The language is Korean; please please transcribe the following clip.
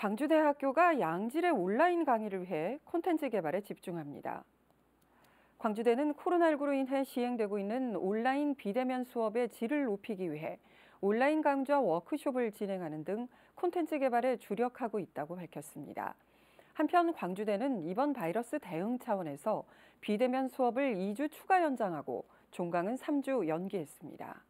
광주대학교가 양질의 온라인 강의를 위해 콘텐츠 개발에 집중합니다. 광주대는 코로나19로 인해 시행되고 있는 온라인 비대면 수업의 질을 높이기 위해 온라인 강좌 워크숍을 진행하는 등 콘텐츠 개발에 주력하고 있다고 밝혔습니다. 한편 광주대는 이번 바이러스 대응 차원에서 비대면 수업을 2주 추가 연장하고 종강은 3주 연기했습니다.